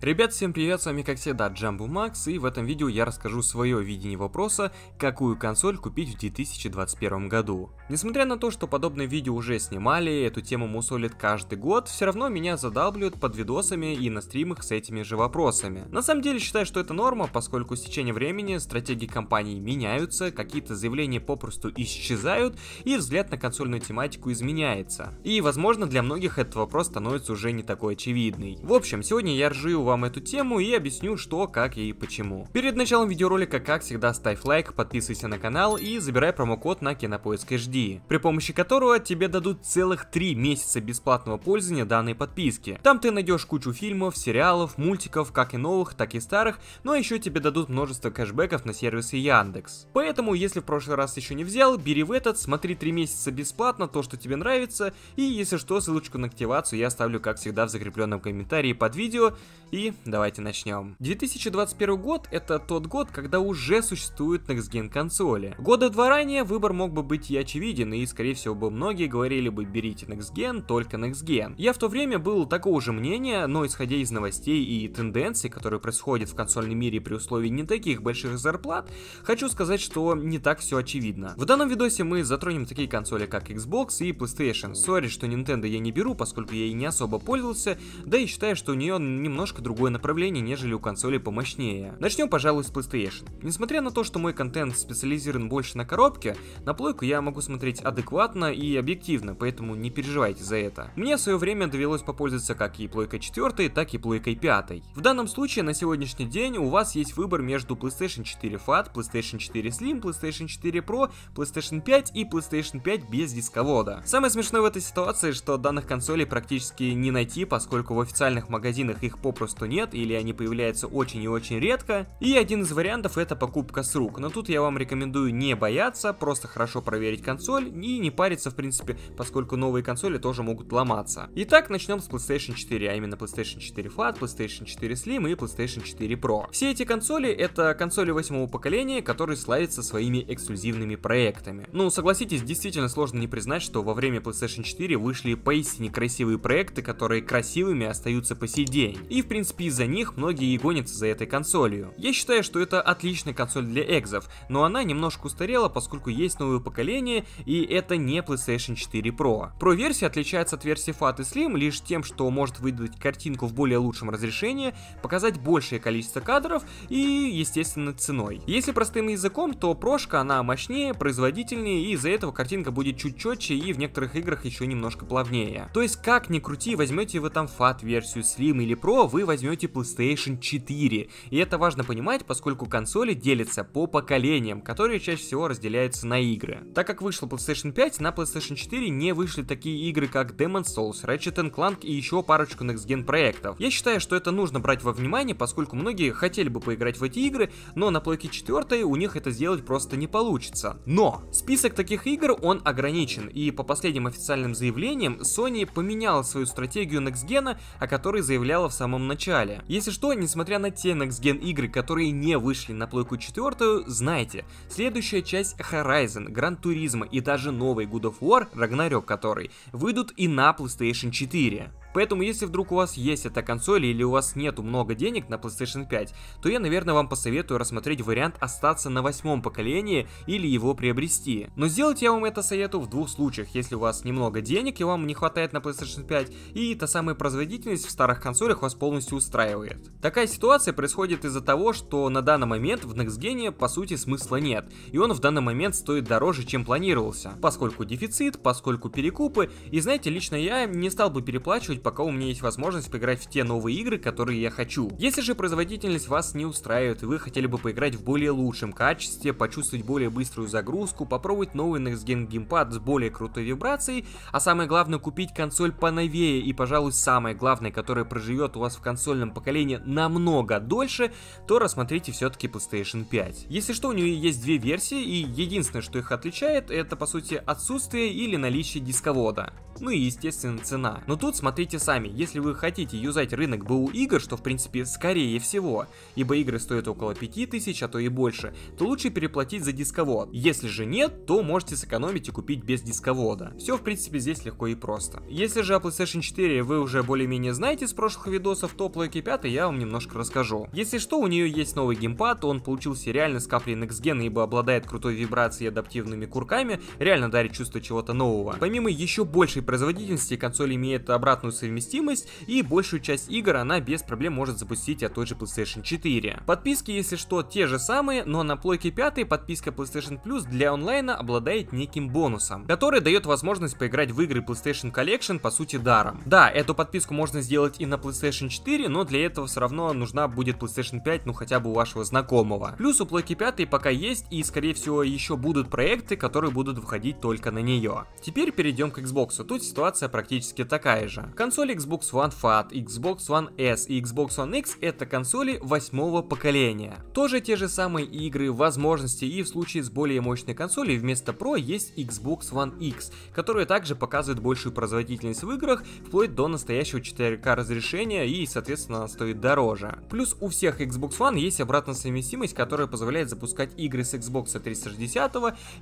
Ребят, всем привет, с вами как всегда Джамбу Макс, и в этом видео я расскажу свое видение вопроса, какую консоль купить в 2021 году. Несмотря на то, что подобные видео уже снимали, эту тему мусолит каждый год, все равно меня задавливают под видосами и на стримах с этими же вопросами. На самом деле считаю, что это норма, поскольку с течением времени стратегии компаний меняются, какие-то заявления попросту исчезают, и взгляд на консольную тематику изменяется. И возможно для многих этот вопрос становится уже не такой очевидный. В общем, сегодня я ржу вам эту тему и объясню, что, как и почему. Перед началом видеоролика, как всегда, ставь лайк, подписывайся на канал и забирай промокод на Кинопоиск HD, при помощи которого тебе дадут целых 3 месяца бесплатного пользования данной подписки. Там ты найдешь кучу фильмов, сериалов, мультиков, как и новых, так и старых, но еще тебе дадут множество кэшбэков на сервисы Яндекс. Поэтому, если в прошлый раз еще не взял, бери в этот, смотри 3 месяца бесплатно то, что тебе нравится, и если что, ссылочку на активацию я оставлю, как всегда, в закрепленном комментарии под видео, и и давайте начнем. 2021 год это тот год, когда уже существуют Next Gen консоли. Года два ранее выбор мог бы быть и очевиден, и скорее всего бы многие говорили бы берите Next Gen, только Next Gen. Я в то время был такого же мнения, но исходя из новостей и тенденций, которые происходят в консольном мире при условии не таких больших зарплат, хочу сказать, что не так все очевидно. В данном видосе мы затронем такие консоли, как Xbox и PlayStation. Сори, что Nintendo я не беру, поскольку я и не особо пользовался, да и считаю, что у нее немножко другое направление, нежели у консолей помощнее. Начнем, пожалуй, с PlayStation. Несмотря на то, что мой контент специализирован больше на коробке, на плойку я могу смотреть адекватно и объективно, поэтому не переживайте за это. Мне в свое время довелось попользоваться как и плойкой 4, так и плойкой 5. В данном случае на сегодняшний день у вас есть выбор между PlayStation 4 Fat, PlayStation 4 Slim, PlayStation 4 Pro, PlayStation 5 и PlayStation 5 без дисковода. Самое смешное в этой ситуации, что данных консолей практически не найти, поскольку в официальных магазинах их попросту что нет, или они появляются очень и очень редко. И один из вариантов это покупка с рук. Но тут я вам рекомендую не бояться, просто хорошо проверить консоль и не париться в принципе, поскольку новые консоли тоже могут ломаться. Итак, начнем с PlayStation 4, а именно PlayStation 4 Flat, PlayStation 4 Slim и PlayStation 4 Pro. Все эти консоли это консоли восьмого поколения, которые славятся своими эксклюзивными проектами. Ну, согласитесь, действительно сложно не признать, что во время PlayStation 4 вышли поистине красивые проекты, которые красивыми остаются по сей день. И в принципе принципе из-за них многие и гонятся за этой консолью. Я считаю, что это отличная консоль для экзов, но она немножко устарела, поскольку есть новое поколение, и это не PlayStation 4 Pro. Pro-версия отличается от версии Fat и Slim лишь тем, что может выдать картинку в более лучшем разрешении, показать большее количество кадров и, естественно, ценой. Если простым языком, то прошка она мощнее, производительнее, и из-за этого картинка будет чуть четче и в некоторых играх еще немножко плавнее. То есть, как ни крути, возьмете вы там Fat версию Slim или Pro, вы возьмете возьмете PlayStation 4. И это важно понимать, поскольку консоли делятся по поколениям, которые чаще всего разделяются на игры. Так как вышла PlayStation 5, на PlayStation 4 не вышли такие игры, как Demon's Souls, Ratchet Clank и еще парочку Next Gen проектов. Я считаю, что это нужно брать во внимание, поскольку многие хотели бы поиграть в эти игры, но на плойке 4 у них это сделать просто не получится. Но! Список таких игр, он ограничен, и по последним официальным заявлениям, Sony поменяла свою стратегию Next Gen, о которой заявляла в самом начале начале. Если что, несмотря на те next-gen игры, которые не вышли на плойку 4, знайте, следующая часть Horizon, Gran Turismo и даже новый God of War, Ragnarok который, выйдут и на PlayStation 4. Поэтому, если вдруг у вас есть эта консоль или у вас нету много денег на PlayStation 5, то я, наверное, вам посоветую рассмотреть вариант остаться на восьмом поколении или его приобрести. Но сделать я вам это советую в двух случаях, если у вас немного денег и вам не хватает на PlayStation 5, и та самая производительность в старых консолях вас полностью устраивает. Такая ситуация происходит из-за того, что на данный момент в Next Gen по сути смысла нет, и он в данный момент стоит дороже, чем планировался, поскольку дефицит, поскольку перекупы, и знаете, лично я не стал бы переплачивать пока у меня есть возможность поиграть в те новые игры, которые я хочу. Если же производительность вас не устраивает и вы хотели бы поиграть в более лучшем качестве, почувствовать более быструю загрузку, попробовать новый Next Gen геймпад с более крутой вибрацией, а самое главное купить консоль поновее и, пожалуй, самое главное, которое проживет у вас в консольном поколении намного дольше, то рассмотрите все-таки PlayStation 5. Если что, у нее есть две версии, и единственное, что их отличает, это по сути отсутствие или наличие дисковода ну и, естественно, цена. Но тут смотрите сами, если вы хотите юзать рынок БУ игр, что в принципе скорее всего, ибо игры стоят около 5000, а то и больше, то лучше переплатить за дисковод. Если же нет, то можете сэкономить и купить без дисковода. Все в принципе здесь легко и просто. Если же о PlayStation 4 вы уже более-менее знаете с прошлых видосов, то плойки 5 я вам немножко расскажу. Если что, у нее есть новый геймпад, он получился реально с каплей Next Gen, ибо обладает крутой вибрацией и адаптивными курками, реально дарит чувство чего-то нового. Помимо еще большей производительности консоль имеет обратную совместимость и большую часть игр она без проблем может запустить от той же PlayStation 4. Подписки, если что, те же самые, но на плойке 5 подписка PlayStation Plus для онлайна обладает неким бонусом, который дает возможность поиграть в игры PlayStation Collection по сути даром. Да, эту подписку можно сделать и на PlayStation 4, но для этого все равно нужна будет PlayStation 5, ну хотя бы у вашего знакомого. Плюс у плойки 5 пока есть и скорее всего еще будут проекты, которые будут выходить только на нее. Теперь перейдем к Xbox. Тут суть ситуация практически такая же. Консоли Xbox One Fat, Xbox One S и Xbox One X это консоли восьмого поколения. Тоже те же самые игры, возможности и в случае с более мощной консолью вместо Pro есть Xbox One X, которая также показывает большую производительность в играх, вплоть до настоящего 4К разрешения и, соответственно, она стоит дороже. Плюс у всех Xbox One есть обратная совместимость, которая позволяет запускать игры с Xbox 360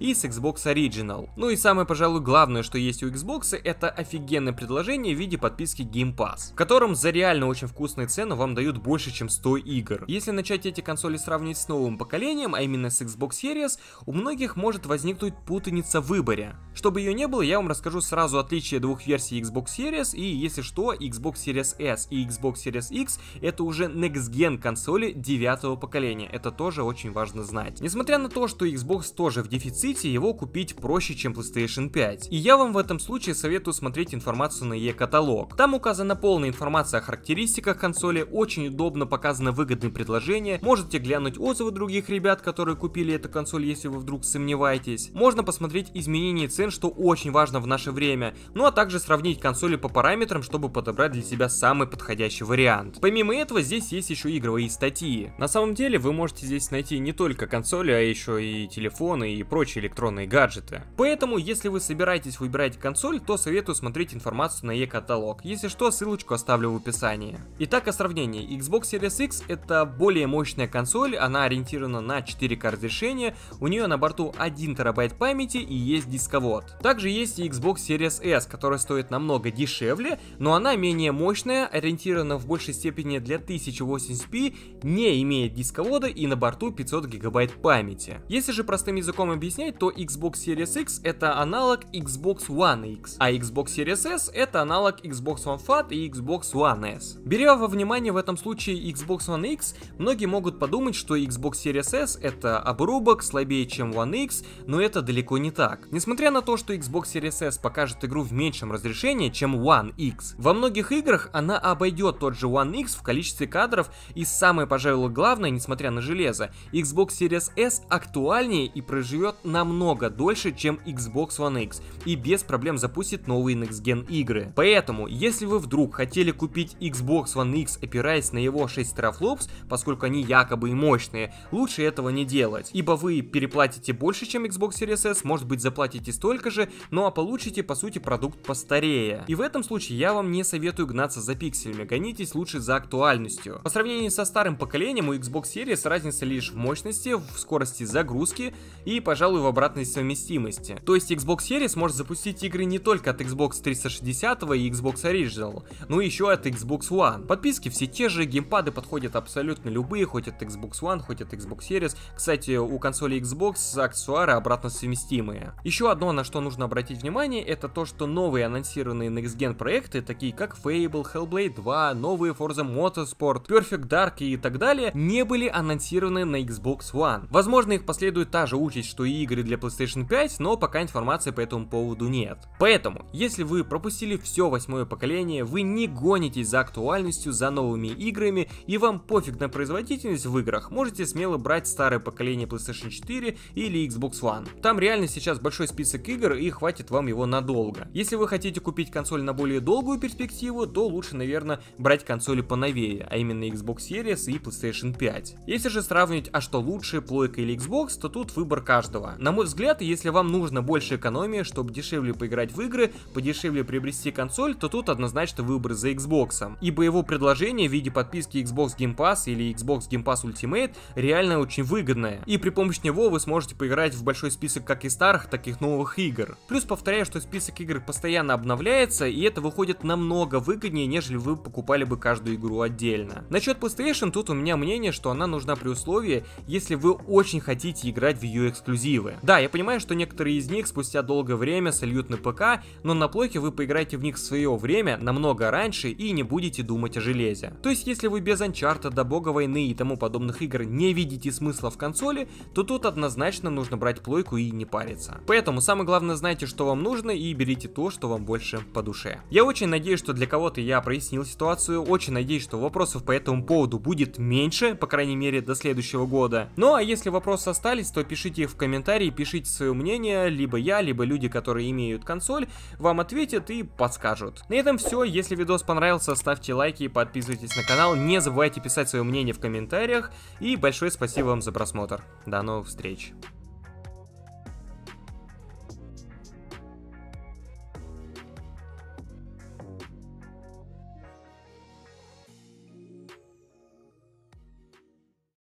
и с Xbox Original. Ну и самое, пожалуй, главное, что есть у Xbox, это офигенное предложение в виде подписки Game Pass, в котором за реально очень вкусную цену вам дают больше, чем 100 игр. Если начать эти консоли сравнивать с новым поколением, а именно с Xbox Series, у многих может возникнуть путаница в выборе. Чтобы ее не было, я вам расскажу сразу отличие двух версий Xbox Series и, если что, Xbox Series S и Xbox Series X это уже Next Gen консоли девятого поколения, это тоже очень важно знать. Несмотря на то, что Xbox тоже в дефиците, его купить проще, чем PlayStation 5. И я вам в этом случае советую советую смотреть информацию на e-каталог. Там указана полная информация о характеристиках консоли, очень удобно показаны выгодные предложения, можете глянуть отзывы других ребят, которые купили эту консоль, если вы вдруг сомневаетесь. Можно посмотреть изменения цен, что очень важно в наше время, ну а также сравнить консоли по параметрам, чтобы подобрать для себя самый подходящий вариант. Помимо этого, здесь есть еще игровые статьи. На самом деле, вы можете здесь найти не только консоли, а еще и телефоны и прочие электронные гаджеты. Поэтому, если вы собираетесь выбирать консоль, то советую смотреть информацию на e-каталог. Если что, ссылочку оставлю в описании. Итак, о сравнении. Xbox Series X это более мощная консоль, она ориентирована на 4К разрешение, у нее на борту 1 терабайт памяти и есть дисковод. Также есть и Xbox Series S, которая стоит намного дешевле, но она менее мощная, ориентирована в большей степени для 1080p, не имеет дисковода и на борту 500 гигабайт памяти. Если же простым языком объяснять, то Xbox Series X это аналог Xbox One X, а а Xbox Series S это аналог Xbox One Fat и Xbox One S. Беря во внимание в этом случае Xbox One X, многие могут подумать, что Xbox Series S это обрубок, слабее чем One X, но это далеко не так. Несмотря на то, что Xbox Series S покажет игру в меньшем разрешении, чем One X, во многих играх она обойдет тот же One X в количестве кадров и самое, пожалуй, главное, несмотря на железо, Xbox Series S актуальнее и проживет намного дольше, чем Xbox One X и без проблем запустит выпустит новые Next Gen игры. Поэтому, если вы вдруг хотели купить Xbox One X, опираясь на его 6 терафлопс, поскольку они якобы и мощные, лучше этого не делать, ибо вы переплатите больше, чем Xbox Series S, может быть заплатите столько же, ну а получите по сути продукт постарее. И в этом случае я вам не советую гнаться за пикселями, гонитесь лучше за актуальностью. По сравнению со старым поколением у Xbox Series разница лишь в мощности, в скорости загрузки и, пожалуй, в обратной совместимости. То есть Xbox Series может запустить игры не только подписка от Xbox 360 и Xbox Original, ну и еще от Xbox One. Подписки все те же, геймпады подходят абсолютно любые, хоть от Xbox One, хоть от Xbox Series. Кстати, у консоли Xbox аксессуары обратно совместимые. Еще одно, на что нужно обратить внимание, это то, что новые анонсированные Next Gen проекты, такие как Fable, Hellblade 2, новые Forza Motorsport, Perfect Dark и так далее, не были анонсированы на Xbox One. Возможно, их последует та же участь, что и игры для PlayStation 5, но пока информации по этому поводу нет. Поэтому тему. Если вы пропустили все восьмое поколение, вы не гонитесь за актуальностью, за новыми играми, и вам пофиг на производительность в играх, можете смело брать старое поколение PlayStation 4 или Xbox One. Там реально сейчас большой список игр, и хватит вам его надолго. Если вы хотите купить консоль на более долгую перспективу, то лучше, наверное, брать консоли поновее, а именно Xbox Series и PlayStation 5. Если же сравнивать, а что лучше, плойка или Xbox, то тут выбор каждого. На мой взгляд, если вам нужно больше экономии, чтобы дешевле поиграть в игры, подешевле приобрести консоль, то тут однозначно выбор за Xbox. Ибо его предложение в виде подписки Xbox Game Pass или Xbox Game Pass Ultimate реально очень выгодное. И при помощи него вы сможете поиграть в большой список как и старых, так и новых игр. Плюс повторяю, что список игр постоянно обновляется, и это выходит намного выгоднее, нежели вы покупали бы каждую игру отдельно. Насчет PlayStation тут у меня мнение, что она нужна при условии, если вы очень хотите играть в ее эксклюзивы. Да, я понимаю, что некоторые из них спустя долгое время сольют на ПК, но на плойке вы поиграете в них в свое время намного раньше и не будете думать о железе. То есть, если вы без анчарта до Бога войны и тому подобных игр не видите смысла в консоли, то тут однозначно нужно брать плойку и не париться. Поэтому самое главное знайте, что вам нужно и берите то, что вам больше по душе. Я очень надеюсь, что для кого-то я прояснил ситуацию, очень надеюсь, что вопросов по этому поводу будет меньше, по крайней мере до следующего года. Ну а если вопросы остались, то пишите их в комментарии, пишите свое мнение, либо я, либо люди, которые имеют консоль, вам ответят и подскажут. На этом все. Если видос понравился, ставьте лайки и подписывайтесь на канал. Не забывайте писать свое мнение в комментариях. И большое спасибо вам за просмотр. До новых встреч.